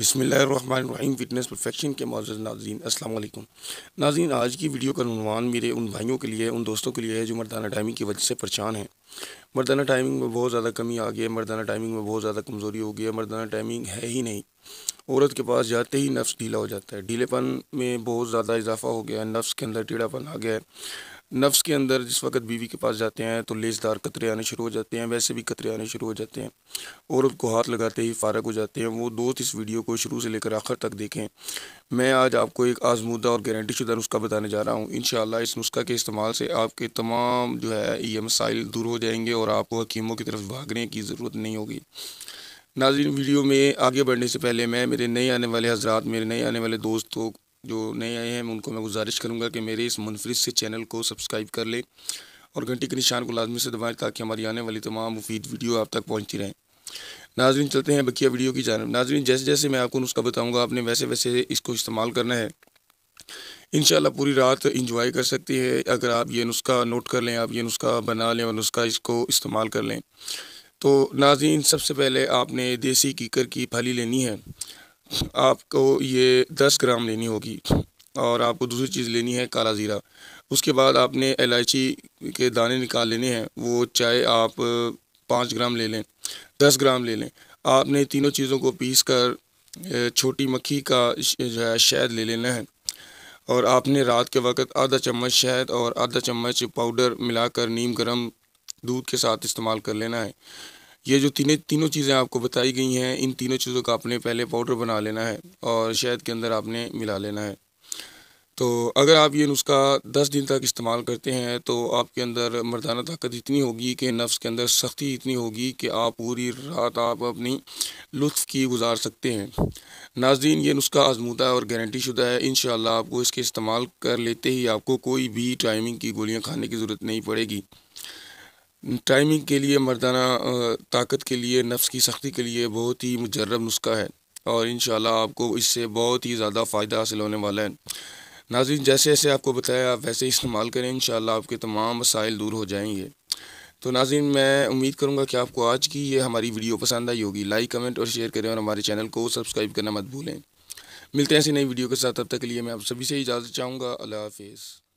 बसमीम fitness perfection के मौजूद नाजीन असल नाजीन आज की वीडियो का नुमान मेरे उन भाइयों के लिए उन दोस्तों के लिए है जो मर्दाना टाइमिंग की वजह से परेशान हैं मर्दाना टाइमिंग में बहुत ज़्यादा कमी आ गई है मर्दाना टाइमिंग में बहुत ज़्यादा कमज़ोरी हो गई है मर्दाना टाइमिंग है ही नहीं औरत के पास जाते ही नफ्स ढीला हो जाता है ढीलेपन में बहुत ज़्यादा इजाफा हो गया है नफ्स के अंदर टीढ़ापन आ गया है नफ्स के अंदर जिस वक्त बीवी के पास जाते हैं तो लेसदार कतरे आने शुरू हो जाते हैं वैसे भी कतरे आने शुरू हो जाते हैं और उनको हाथ लगाते ही फारग हो जाते हैं वो दोस्त इस वीडियो को शुरू से लेकर आखिर तक देखें मैं आज आपको एक आजमूदा और गारंटी शुदा नुस्खा बताने जा रहा हूँ इन इस नुस्खा के इस्तेमाल से आपके तमाम जो है ये मसाइल दूर हो जाएंगे और आपको हकीमों की तरफ भागने की ज़रूरत नहीं होगी नाजिन वीडियो में आगे बढ़ने से पहले मैं मेरे नए आने वाले हजरात मेरे नए आने वाले दोस्तों जो नए आए हैं उनको मैं गुजारिश करूँगा कि मेरे इस मुनफरद से चैनल को सब्सक्राइब कर लें और घंटी के निशान को लाजमी से दबाएँ ताकि हमारी आने वाली तमाम मुफीद वीडियो आप तक पहुँचती रहें नाजरीन चलते हैं बकिया वीडियो की जानब नाजरीन जैसे जैसे मैं आपको नुस्खा बताऊँगा आपने वैसे वैसे इसको इस्तेमाल करना है इन पूरी रात इंजॉय कर सकती है अगर आप ये नुस्खा नोट कर लें आप ये नुस्खा बना लें और नुस्खा इसको इस्तेमाल कर लें तो नाजीन सबसे पहले आपने देसी कीकर की फली लेनी है आपको ये दस ग्राम लेनी होगी और आपको दूसरी चीज़ लेनी है काला ज़ीरा उसके बाद आपने इलायची के दाने निकाल लेने हैं वो चाहे आप पाँच ग्राम ले लें दस ग्राम ले लें आपने तीनों चीज़ों को पीस कर छोटी मक्खी का जो है शहद ले लेना है और आपने रात के वक्त आधा चम्मच शहद और आधा चम्मच पाउडर मिलाकर नीम गर्म दूध के साथ इस्तेमाल कर लेना है ये जो तीनों तीनों चीज़ें आपको बताई गई हैं इन तीनों चीज़ों का आपने पहले पाउडर बना लेना है और शहद के अंदर आपने मिला लेना है तो अगर आप ये नुस्खा दस दिन तक इस्तेमाल करते हैं तो आपके अंदर मर्दाना ताकत इतनी होगी कि नफ्स के अंदर सख्ती इतनी होगी कि आप पूरी रात आप अपनी लुत्फ़ की गुजार सकते हैं नाजीन ये नुस्खा आजमूदा और गारंटी शुदा है इन आपको इसके इस्तेमाल कर लेते ही आपको कोई भी टाइमिंग की गोलियाँ खाने की ज़रूरत नहीं पड़ेगी टाइमिंग के लिए मर्दाना ताकत के लिए नफ्स की सख्ती के लिए बहुत ही मुजरब नुस्खा है और इन आपको इससे बहुत ही ज़्यादा फ़ायदा हासिल होने वाला है नाजिन जैसे जैसे आपको बताया आप वैसे ही इस्तेमाल करें इन आपके तमाम मसाइल दूर हो जाएंगे तो नाजिन मैं उम्मीद करूँगा कि आपको आज की ये हमारी वीडियो पसंद आई होगी लाइक कमेंट और शेयर करें और हमारे चैनल को सब्सक्राइब करना मत भूलें मिलते हैं ऐसी नई वीडियो के साथ तब तक के लिए मैं आप सभी से इजाज़त चाहूँगा अल्लाह हाफिज़